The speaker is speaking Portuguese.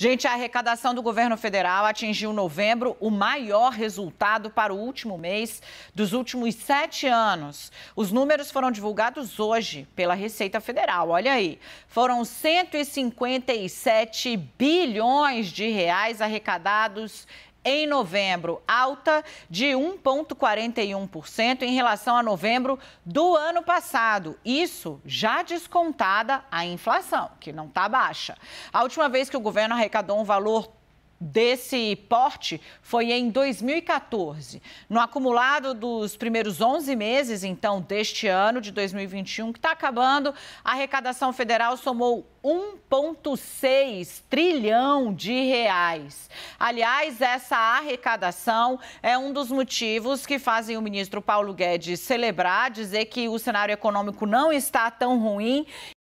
Gente, a arrecadação do governo federal atingiu novembro o maior resultado para o último mês dos últimos sete anos. Os números foram divulgados hoje pela Receita Federal. Olha aí, foram 157 bilhões de reais arrecadados em novembro, alta de 1,41% em relação a novembro do ano passado. Isso já descontada a inflação, que não está baixa. A última vez que o governo arrecadou um valor desse porte foi em 2014. No acumulado dos primeiros 11 meses, então, deste ano de 2021, que está acabando, a arrecadação federal somou 1,6 trilhão de reais. Aliás, essa arrecadação é um dos motivos que fazem o ministro Paulo Guedes celebrar, dizer que o cenário econômico não está tão ruim